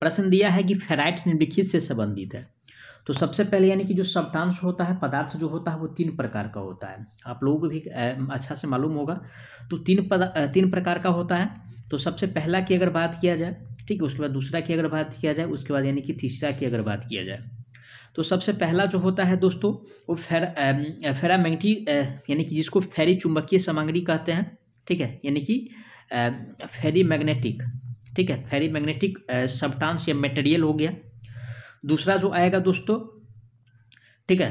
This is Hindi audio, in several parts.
प्रश्न दिया है कि फेराइट निम्नलिखित से संबंधित है तो सबसे पहले यानी कि जो सब्टांश होता है पदार्थ जो होता है वो तीन प्रकार का होता है आप लोगों को भी अच्छा से मालूम होगा तो तीन पदा तीन प्रकार का होता है तो सबसे पहला की अगर बात किया जाए ठीक है उसके बाद दूसरा की अगर बात किया जाए उसके बाद यानी कि तीसरा की अगर बात किया जाए तो सबसे पहला जो होता है दोस्तों वो फेर फेरामैग्नेटी यानी कि जिसको फेरी चुंबकीय सामग्री कहते हैं ठीक है यानी कि फेरी मैग्नेटिक ठीक है मैग्नेटिक सबटांस uh, या मेटेरियल हो गया दूसरा जो आएगा दोस्तों ठीक है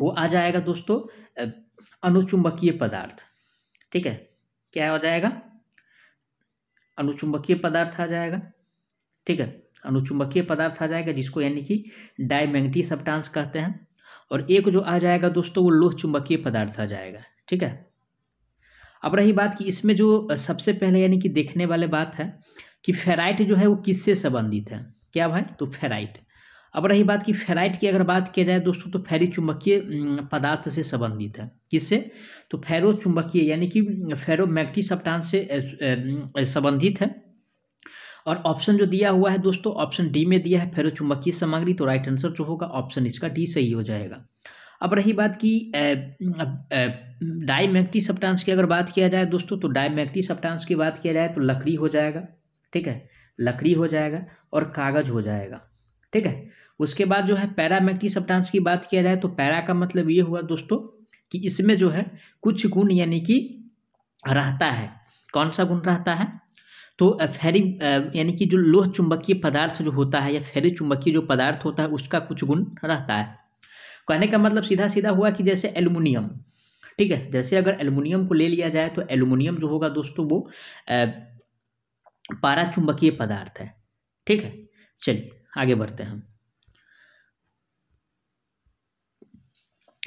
वो आ जाएगा दोस्तों uh, अनुचुंबकीय पदार्थ ठीक है क्या हो जाएगा अनुचुंबकीय पदार्थ आ जाएगा ठीक है अनुचुंबकीय पदार्थ आ जाएगा जिसको यानी कि डायमैग्नेटिक सबटांस कहते हैं और एक जो आ जाएगा दोस्तों वो लोह चुंबकीय पदार्थ आ जाएगा ठीक है अब रही बात कि इसमें जो सबसे पहले यानी कि देखने वाले बात है कि फेराइट जो है वो किससे संबंधित है क्या भाई तो फेराइट अब रही बात की फेराइट की अगर बात किया जाए दोस्तों तो फेरी चुंबकीय पदार्थ से संबंधित है किससे तो फेरो चुंबकीय यानी कि फेरोमैग्नेटिक सप्टांश से संबंधित है और ऑप्शन जो दिया हुआ है दोस्तों ऑप्शन डी में दिया है फेरो चुंबकीय सामग्री तो राइट आंसर जो होगा ऑप्शन इसका डी सही हो जाएगा अब रही बात की डाईमैक्टी सप्टांस की अगर बात किया जाए दोस्तों तो डाईमैक्टी सप्टांस की बात किया जाए तो लकड़ी हो जाएगा ठीक है लकड़ी हो जाएगा और कागज हो जाएगा ठीक है उसके बाद जो है पैरामैक्टी सप्टांस की बात किया जाए तो पैरा का मतलब ये हुआ दोस्तों कि इसमें जो है कुछ गुण यानी कि रहता है कौन सा गुण रहता है तो फेरी यानी कि जो लोह चुंबकीय पदार्थ जो होता है या फेरी चुंबकीय जो पदार्थ होता है उसका कुछ गुण रहता है कहने का मतलब सीधा सीधा हुआ कि जैसे एल्युमिनियम ठीक है जैसे अगर एल्युमिनियम को ले लिया जाए तो एल्युमिनियम जो होगा दोस्तों वो पारा चुंबकीय पदार्थ है ठीक है चलिए आगे बढ़ते हैं हम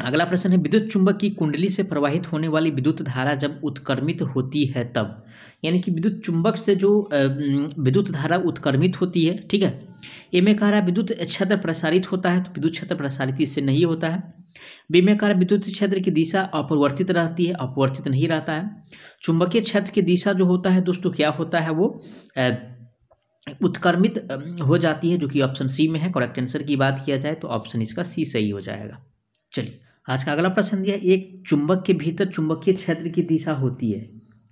अगला प्रश्न है विद्युत चुंबक की कुंडली से प्रवाहित होने वाली विद्युत धारा जब उत्कर्मित होती है तब यानी कि विद्युत चुंबक से जो विद्युत धारा उत्कर्मित होती है ठीक है ए में कह रहा है विद्युत क्षेत्र प्रसारित होता है तो विद्युत क्षेत्र प्रसारित इससे नहीं होता है बी में कह रहा विद्युत क्षेत्र की दिशा अपरिवर्तित रहती है अपवर्तित नहीं रहता है चुंबकीय क्षेत्र की दिशा जो होता है दोस्तों क्या होता है वो उत्कर्मित हो जाती है जो कि ऑप्शन सी में है करेक्ट आंसर की बात किया जाए तो ऑप्शन इसका सी सही हो जाएगा चलिए आज का अगला प्रश्न दिया एक चुंबक के भीतर चुंबकीय क्षेत्र की दिशा होती है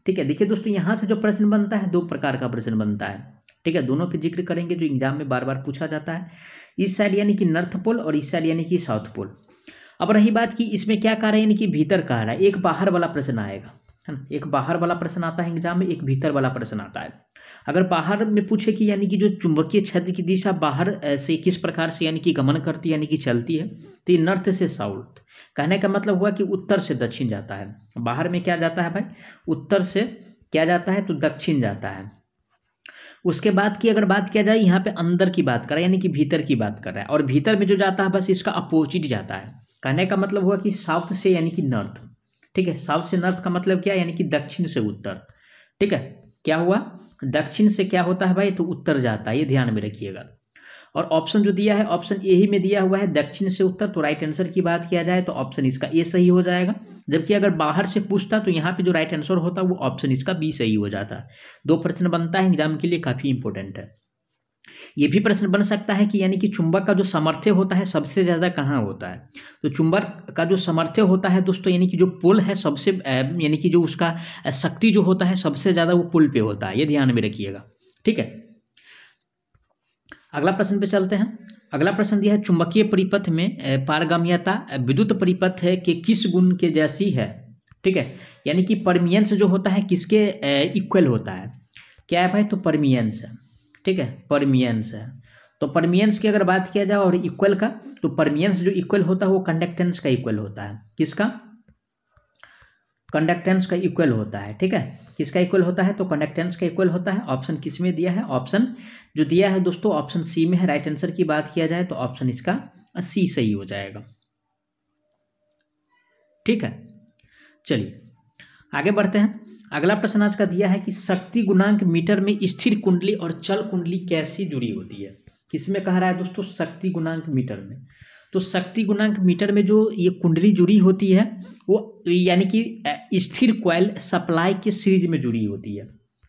ठीक है देखिए दोस्तों यहाँ से जो प्रश्न बनता है दो प्रकार का प्रश्न बनता है ठीक है दोनों के जिक्र करेंगे जो एग्जाम में बार बार पूछा जाता है इस साइड यानी कि नॉर्थ पोल और इस साइड यानी कि साउथ पोल अब रही बात कि इसमें क्या कह रहा है यानी कि भीतर कह रहा है एक बाहर वाला प्रश्न आएगा है ना एक बाहर वाला प्रश्न आता है एग्जाम में एक भीतर वाला प्रश्न आता है अगर बाहर में पूछे कि यानी कि जो चुंबकीय क्षेत्र की दिशा बाहर से किस प्रकार से यानी कि गमन करती है यानी कि चलती है तो ये नॉर्थ से साउथ कहने का मतलब हुआ कि उत्तर से दक्षिण जाता है बाहर में क्या जाता है भाई उत्तर से क्या जाता है तो दक्षिण जाता है उसके बाद की अगर बात किया जाए यहाँ पे अंदर की बात करें यानी कि भीतर की बात कर रहा है और भीतर में जो जाता है बस इसका अपोजिट जाता है कहने का मतलब हुआ कि साउथ से यानी कि नॉर्थ ठीक है साउथ से नॉर्थ का मतलब क्या है यानी कि दक्षिण से उत्तर ठीक है क्या हुआ दक्षिण से क्या होता है भाई तो उत्तर जाता है ये ध्यान में रखिएगा और ऑप्शन जो दिया है ऑप्शन ए ही में दिया हुआ है दक्षिण से उत्तर तो राइट आंसर की बात किया जाए तो ऑप्शन इसका ए सही हो जाएगा जबकि अगर बाहर से पूछता तो यहाँ पे जो राइट आंसर होता वो ऑप्शन इसका बी सही हो जाता दो प्रश्न बनता है एग्जाम के लिए काफ़ी इंपॉर्टेंट है ये भी प्रश्न बन सकता है कि यानी कि चुंबक का जो सामर्थ्य होता है सबसे ज़्यादा कहाँ होता है तो चुंबक का जो सामर्थ्य होता है दोस्तों यानी कि जो पुल है सबसे यानी कि जो उसका शक्ति जो होता है सबसे ज़्यादा वो पुल पे होता है ये ध्यान में रखिएगा ठीक है अगला प्रश्न पे चलते हैं अगला प्रश्न यह है चुंबकीय परिपथ में पारगम्यता विद्युत परिपथ है कि किस गुण के जैसी है ठीक है यानी कि परमियंस जो होता है किसके इक्वल होता है क्या है भाई तो परमियंस है ठीक है परमियंस है तो परमियंस की अगर बात किया जाए और इक्वल का तो परमियंस जो इक्वल होता है वो कंडक्टेंस का इक्वल होता है किसका कंडक्टेंस का इक्वल होता है ठीक है किसका इक्वल होता है तो कंडक्टेंस का इक्वल होता है ऑप्शन किस में दिया है ऑप्शन जो दिया है दोस्तों ऑप्शन सी में है राइट आंसर की बात किया जाए तो ऑप्शन इसका सी सही हो जाएगा ठीक है चलिए आगे बढ़ते हैं अगला प्रश्न आज का दिया है कि शक्ति गुणांक मीटर में स्थिर कुंडली और चल कुंडली कैसी जुड़ी होती है इसमें कह रहा है दोस्तों शक्ति गुणांक मीटर में तो शक्ति गुणांक मीटर में जो ये कुंडली जुड़ी होती है वो यानी कि स्थिर क्वाइल सप्लाई के सीरीज में जुड़ी होती है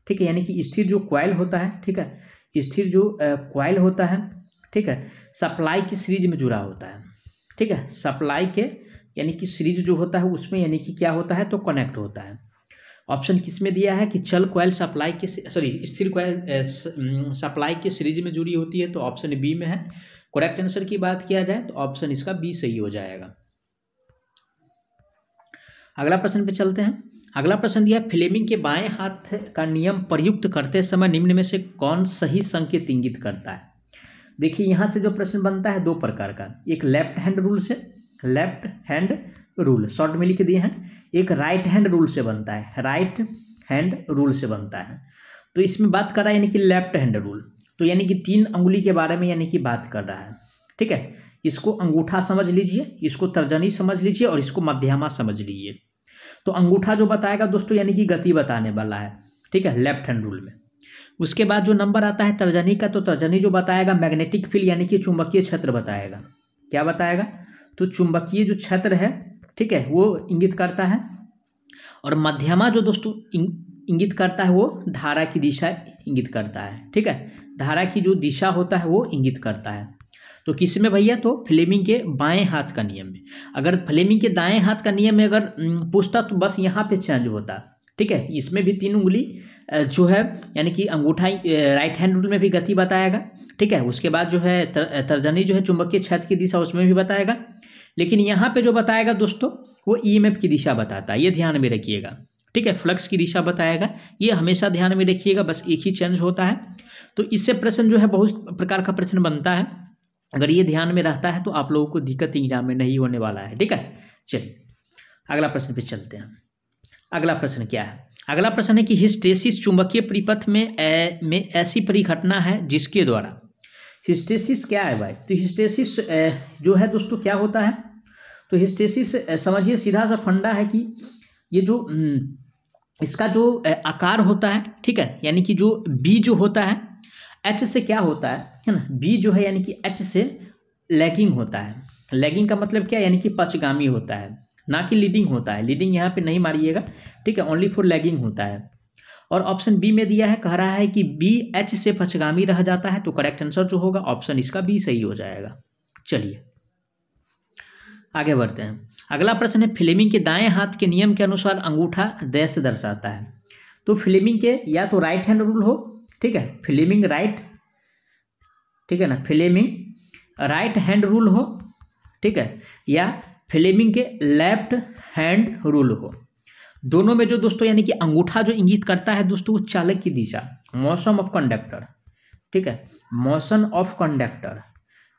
ठीक है यानी कि स्थिर जो क्वाइल होता है ठीक है स्थिर जो क्वाइल होता है ठीक है सप्लाई की सीरीज में जुड़ा होता है ठीक है सप्लाई के यानी कि सीरीज जो होता है उसमें यानी कि क्या होता है तो कनेक्ट होता है ऑप्शन किस में दिया है कि चल क्वाइल सप्लाई के सॉरी स्थिर क्वाइल सप्लाई के सीरीज में जुड़ी होती है तो ऑप्शन बी में है करेक्ट आंसर की बात किया जाए तो ऑप्शन इसका बी सही हो जाएगा अगला प्रश्न पे चलते हैं अगला प्रश्न दिया फ्लेमिंग के बाएं हाथ का नियम प्रयुक्त करते समय निम्न में से कौन सही संकेत इंगित करता है देखिए यहाँ से जो प्रश्न बनता है दो प्रकार का एक लेफ्ट हैंड रूल से लेफ्ट हैंड रूल शॉर्ट में लिख दिए हैं एक राइट हैंड रूल से बनता है राइट हैंड रूल से बनता है तो इसमें बात कर रहा है यानी कि लेफ्ट हैंड रूल तो यानी कि तीन अंगुली के बारे में यानी कि बात कर रहा है ठीक है इसको अंगूठा समझ लीजिए इसको तर्जनी समझ लीजिए और इसको मध्यमा समझ लीजिए तो अंगूठा जो बताएगा दोस्तों यानी कि गति बताने वाला है ठीक है लेफ्ट हैंड रूल में उसके बाद जो नंबर आता है तर्जनी का तो तर्जनी जो बताएगा मैग्नेटिक फील्ड यानी कि चुंबकीय क्षेत्र बताएगा क्या बताएगा तो चुंबकीय जो क्षेत्र है ठीक है वो इंगित करता है और मध्यमा जो दोस्तों इंगित करता है वो धारा की दिशा इंगित करता है ठीक है धारा की जो दिशा होता है वो इंगित करता है तो किस में भैया तो फ्लेमिंग के बाएं हाथ का नियम में अगर फ्लेमिंग के दाएं हाथ का नियम में अगर पूछता तो बस यहाँ पे चेंज होता ठीक है इसमें भी तीन उंगली जो है यानी कि अंगूठा राइट हैंड रूल में भी गति बताएगा ठीक है उसके बाद जो है तर, तर्जनी जो है चुंबकीय क्षेत्र की दिशा उसमें भी बताएगा लेकिन यहाँ पे जो बताएगा दोस्तों वो ईएमएफ e की दिशा बताता है ये ध्यान में रखिएगा ठीक है फ्लक्स की दिशा बताएगा ये हमेशा ध्यान में रखिएगा बस एक ही चेंज होता है तो इससे प्रश्न जो है बहुत प्रकार का प्रश्न बनता है अगर ये ध्यान में रहता है तो आप लोगों को दिक्कत एग्जाम में नहीं होने वाला है ठीक है चलिए अगला प्रश्न पे चलते हैं अगला प्रश्न क्या है अगला प्रश्न है कि हिस्टेसिस चुंबकीय परिपथ में ए, में ऐसी परिघटना है जिसके द्वारा हिस्टेसिस क्या है भाई तो हिस्टेसिस जो है दोस्तों क्या होता है तो हिस्टेसिस समझिए सीधा सा फंडा है कि ये जो इसका जो आकार होता है ठीक है यानी कि जो बी जो होता है एच से क्या होता है है ना बी जो है यानी कि एच से लैगिंग होता है लैगिंग का मतलब क्या यानी कि पचगामी होता है ना कि लीडिंग होता है लीडिंग यहाँ पे नहीं मारिएगा ठीक है ओनली फॉर लैगिंग होता है और ऑप्शन बी में दिया है कह रहा है कि बी एच से पचगामी रह जाता है तो करेक्ट आंसर जो होगा ऑप्शन इसका बी सही हो जाएगा चलिए आगे बढ़ते हैं अगला प्रश्न है फिल्मिंग के दाएं हाथ के नियम के अनुसार अंगूठा दय से दर्शाता है तो फिल्मिंग के या तो राइट हैंड रूल हो ठीक है फिल्मिंग राइट ठीक है ना फिल्मिंग राइट हैंड रूल हो ठीक है या फिल्मिंग के लेफ्ट हैंड रूल हो दोनों में जो दोस्तों यानी कि अंगूठा जो इंगित करता है दोस्तों वो चालक की दिशा मौसम ऑफ कंडक्टर ठीक है मौसम ऑफ कंडक्टर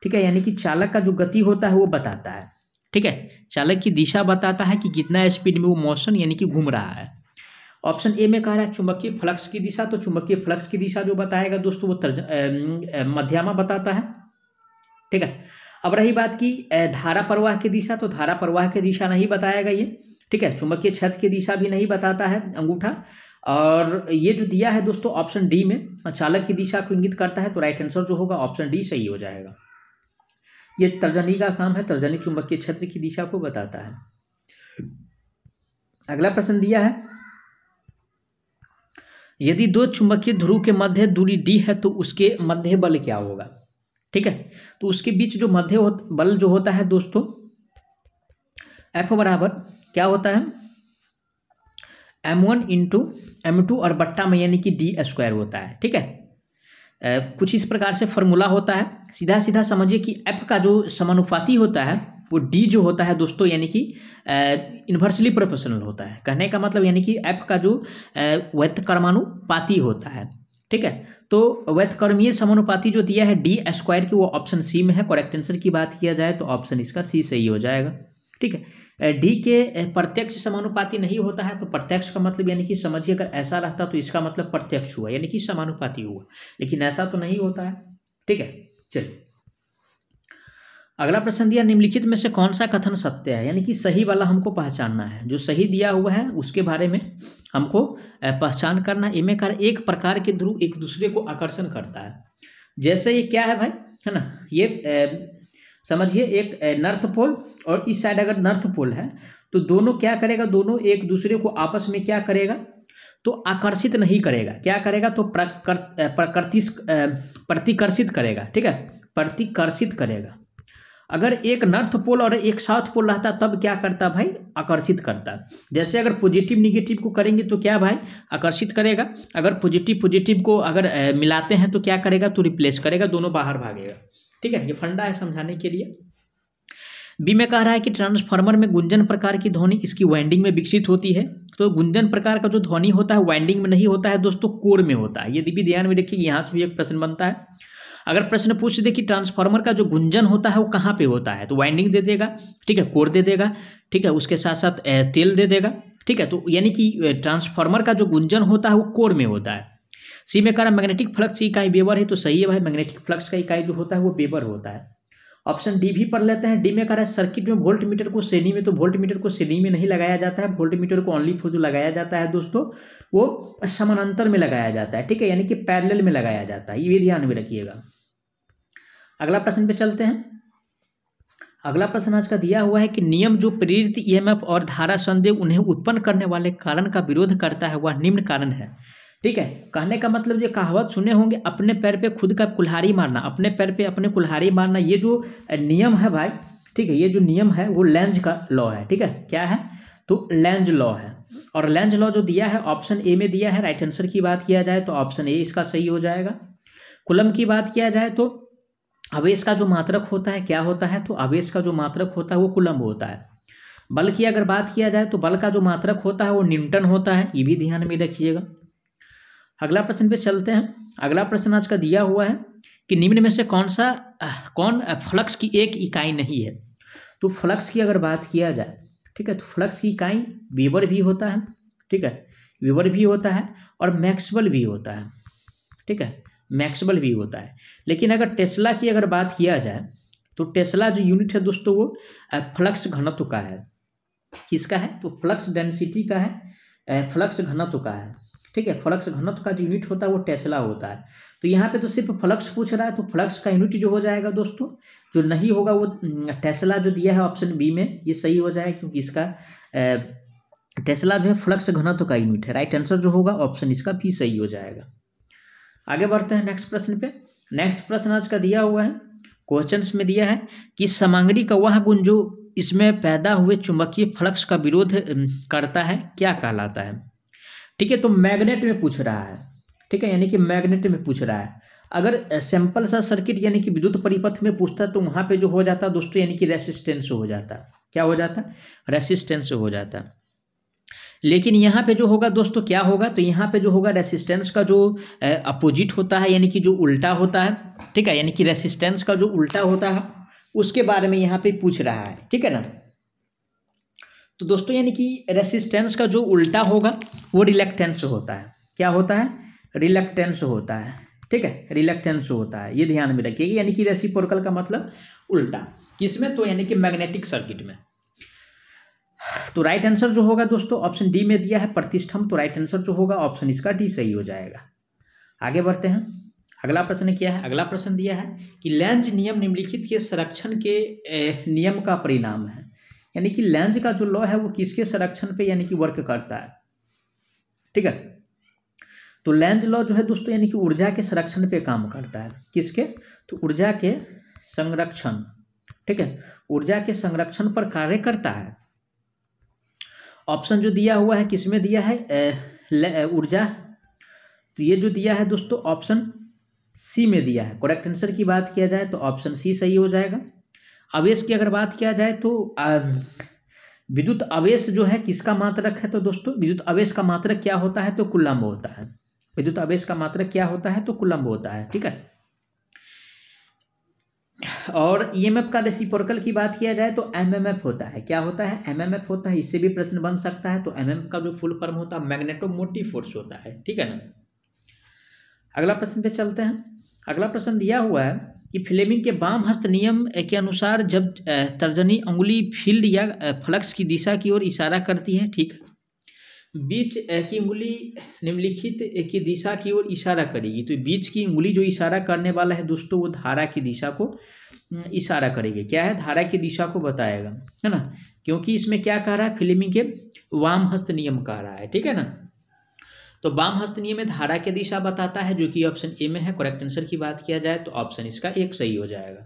ठीक है यानी कि चालक का जो गति होता है वो बताता है ठीक है चालक की दिशा बताता है कि कितना स्पीड में वो मोशन यानी कि घूम रहा है ऑप्शन ए में कह रहा है चुंबकीय फ्लक्स की दिशा तो चुंबकीय फ्लक्स की दिशा जो बताएगा दोस्तों वो मध्यमा बताता है ठीक है अब रही बात की धारा प्रवाह की दिशा तो धारा प्रवाह की दिशा नहीं बताएगा ये ठीक है चुंबकीय क्षेत्र की दिशा भी नहीं बताता है अंगूठा और ये जो दिया है दोस्तों ऑप्शन डी में चालक की दिशा को इंगित करता है तो राइट आंसर जो होगा ऑप्शन डी सही हो जाएगा ये तर्जनी का काम है तर्जनी चुंबकीय क्षेत्र की दिशा को बताता है अगला प्रश्न दिया है यदि दो चुंबकीय ध्रुव के मध्य दूरी डी है तो उसके मध्य बल क्या होगा ठीक है तो उसके बीच जो मध्य बल जो होता है दोस्तों एफ बराबर क्या होता है M one into M two और बट्टा में यानी कि डी स्क्वायर होता है ठीक है कुछ इस प्रकार से फॉर्मूला होता है सीधा सीधा समझिए कि एफ का जो समानुपाती होता है वो डी जो होता है दोस्तों यानी कि इन्वर्सली प्रोपोर्शनल होता है कहने का मतलब यानी कि एफ का जो वैध कर्मानुपाती होता है ठीक है तो व्यतकर्मीय समानुपाती जो दिया है डी स्क्वायर की वो ऑप्शन सी में है करेक्ट आंसर की बात किया जाए तो ऑप्शन इसका सी सही हो जाएगा ठीक है डी के प्रत्यक्ष समानुपाती नहीं होता है तो प्रत्यक्ष का मतलब यानी कि समझिए अगर ऐसा रहता तो इसका मतलब प्रत्यक्ष हुआ यानी कि समानुपाती हुआ लेकिन ऐसा तो नहीं होता है ठीक है चलिए अगला प्रश्न दिया निम्नलिखित में से कौन सा कथन सत्य है यानी कि सही वाला हमको पहचानना है जो सही दिया हुआ है उसके बारे में हमको पहचान करना इमे कार एक प्रकार के ध्रुव एक दूसरे को आकर्षण करता है जैसे ये क्या है भाई है ना ये समझिए एक नॉर्थ पोल और इस साइड अगर नॉर्थ पोल है तो दोनों क्या करेगा दोनों एक दूसरे को आपस में क्या करेगा तो आकर्षित नहीं करेगा क्या करेगा तो प्रकृति प्रतिकर्षित करेगा ठीक है प्रतिकर्षित करेगा अगर एक नॉर्थ पोल और एक साउथ पोल रहता तब क्या करता भाई आकर्षित करता जैसे अगर पॉजिटिव निगेटिव को करेंगे तो क्या भाई आकर्षित करेगा अगर पॉजिटिव पॉजिटिव को अगर मिलाते हैं तो क्या करेगा तो रिप्लेस करेगा दोनों बाहर भागेगा ठीक है ये फंडा है समझाने के लिए बी में कह रहा है कि ट्रांसफार्मर में गुंजन प्रकार की ध्वनि इसकी वाइंडिंग में विकसित होती है तो गुंजन प्रकार का जो ध्वनि होता है वाइंडिंग में नहीं होता है दोस्तों कोर में होता है ये भी ध्यान में रखिए यहाँ से भी एक प्रश्न बनता है अगर प्रश्न पूछ दे कि ट्रांसफार्मर का जो गुंजन होता है वो कहाँ पे होता है तो वाइंडिंग दे देगा ठीक है कोर दे देगा ठीक है उसके साथ साथ तेल दे देगा ठीक है तो यानी कि ट्रांसफार्मर का जो गुंजन होता है वो कोर में होता है सी में कह रहा मैग्नेटिक फ्लक्स की इकाई बेबर है तो सही है भाई मैग्नेटिक फ्लक्स का इकाई जो होता है वो बेबर होता है ऑप्शन डी भी पढ़ लेते हैं डी में कह रहा है सर्किट में वोल्ट मीटर को श्रेणी में तो वोल्ट मीटर को श्रेणी में नहीं लगाया जाता है वोल्ट मीटर को ऑनली फोर जो लगाया जाता है दोस्तों वो समानांतर में लगाया जाता है ठीक है यानी कि पैरेलल में लगाया जाता है ये ध्यान में रखिएगा अगला प्रश्न पे चलते हैं अगला प्रश्न आज का दिया हुआ है कि नियम जो प्रेरित ई e और धारा संदेह उन्हें उत्पन्न करने वाले कारण का विरोध करता है वह निम्न कारण है ठीक है कहने का मतलब ये कहावत सुने होंगे अपने पैर पे खुद का कुल्हारी मारना अपने पैर पे अपने कुल्हारी मारना ये जो नियम है भाई ठीक है ये जो नियम है वो लेंज का लॉ है ठीक है क्या है तो लेंज लॉ है और लेंज लॉ जो दिया है ऑप्शन ए में दिया है राइट आंसर की बात किया जाए तो ऑप्शन ए इसका सही हो जाएगा कुलम की बात किया जाए तो आवेश का जो मात्रक होता है क्या होता है तो आवेश का जो मात्रक होता है वो कुलम होता है बल की अगर बात किया जाए तो बल का जो मात्रक होता है वो न्यूटन होता है ये भी ध्यान में रखिएगा अगला प्रश्न पे चलते हैं अगला प्रश्न आज का दिया हुआ है कि निम्न में से कौन सा कौन फ्लक्स की एक इकाई नहीं है तो फ्लक्स की अगर बात किया जाए ठीक है तो फ्लक्स की इकाई वीवर भी होता है ठीक है वीवर भी होता है और मैक्सबल भी होता है ठीक है मैक्सबल भी होता है लेकिन अगर टेस्ला की अगर बात किया जाए तो टेस्ला जो यूनिट है दोस्तों वो फ्लक्स घनत्व का है किसका है तो फ्लक्स डेंसिटी का है फ्लक्स घनत्व का है ठीक है फ्लक्स घनत्व का जो यूनिट होता है वो टेस्ला होता है तो यहाँ पे तो सिर्फ फ्लक्स पूछ रहा है तो फ्लक्स का यूनिट जो हो जाएगा दोस्तों जो नहीं होगा वो टेस्ला जो दिया है ऑप्शन बी में ये सही हो जाएगा क्योंकि इसका टेस्ला जो है फ्लक्स घनत्व का यूनिट है राइट आंसर जो होगा ऑप्शन इसका भी सही हो जाएगा आगे बढ़ते हैं नेक्स्ट प्रश्न पे नेक्स्ट प्रश्न आज का दिया हुआ है क्वेश्चन में दिया है कि सामग्री का वह गुण जो इसमें पैदा हुए चुंबकीय फ्लक्स का विरोध करता है क्या कहलाता है ठीक है तो मैग्नेट में पूछ रहा है ठीक है यानी कि मैग्नेट में पूछ रहा है अगर सैंपल सा सर्किट यानी कि विद्युत परिपथ में पूछता तो वहां पे जो हो जाता दोस्तों यानी कि रेसिस्टेंस हो जाता क्या हो जाता रेसिस्टेंस हो जाता लेकिन यहाँ पे जो होगा दोस्तों क्या होगा तो यहाँ पे जो होगा रेसिस्टेंस का जो अपोजिट होता है यानी कि जो उल्टा होता है ठीक है यानी कि रेसिस्टेंस का जो उल्टा होता है उसके बारे में यहाँ पे पूछ रहा है ठीक है ना तो दोस्तों यानी कि रेसिस्टेंस का जो उल्टा होगा वो रिलेक्टेंस होता है क्या होता है रिलेक्टेंस होता है ठीक है रिलेक्टेंस होता है ये ध्यान में रखिएगा यानी कि रेसिपोर्कल का मतलब उल्टा किसमें तो यानी कि मैग्नेटिक सर्किट में तो राइट आंसर जो होगा दोस्तों ऑप्शन डी में दिया है प्रतिष्ठम तो राइट आंसर जो होगा ऑप्शन इसका डी सही हो जाएगा आगे बढ़ते हैं अगला प्रश्न क्या है अगला प्रश्न दिया है कि लैंज नियम निम्नलिखित के संरक्षण के नियम का परिणाम है यानी कि लेंज का जो लॉ है वो किसके संरक्षण पे यानी कि वर्क करता है ठीक है तो लेंज लॉ जो है दोस्तों यानी कि ऊर्जा के संरक्षण पे काम करता है किसके तो ऊर्जा के संरक्षण ठीक है ऊर्जा के संरक्षण पर कार्य करता है ऑप्शन जो दिया हुआ है किसमें दिया है ऊर्जा तो ये जो दिया है दोस्तों ऑप्शन सी में दिया है करेक्ट आंसर की बात किया जाए तो ऑप्शन सी सही हो जाएगा आवेश की अगर बात किया जाए तो विद्युत आवेश जो है किसका मात्रक है तो दोस्तों विद्युत आवेश का मात्रक क्या होता है तो कुल्लम्ब होता है विद्युत आवेश का मात्रक क्या होता है तो कुल्लम्ब होता है ठीक है और ईएमएफ e का रेसिप्रोकल की बात किया जाए तो एमएमएफ होता है क्या होता है एमएमएफ होता है इससे भी प्रश्न बन सकता है तो एमएमएफ का जो फुल फॉर्म होता है मैग्नेटोमोटिव फोर्स होता है ठीक है ना अगला प्रश्न पे चलते हैं अगला प्रश्न दिया हुआ है कि फ्लेमिंग के वाम हस्त नियम के अनुसार जब तर्जनी उंगली फील्ड या फ्लक्स की दिशा की ओर इशारा करती है ठीक बीच की उंगली निम्नलिखित की दिशा की ओर इशारा करेगी तो बीच की उंगली जो इशारा करने वाला है दोस्तों वो धारा की दिशा को इशारा करेगी क्या है धारा की दिशा को बताएगा है ना क्योंकि इसमें क्या कह रहा है फिल्मिंग के वाम हस्त नियम कह रहा है ठीक है ना तो वाम हस्त में धारा की दिशा बताता है जो कि ऑप्शन ए में है करेक्ट आंसर की बात किया जाए तो ऑप्शन इसका एक सही हो जाएगा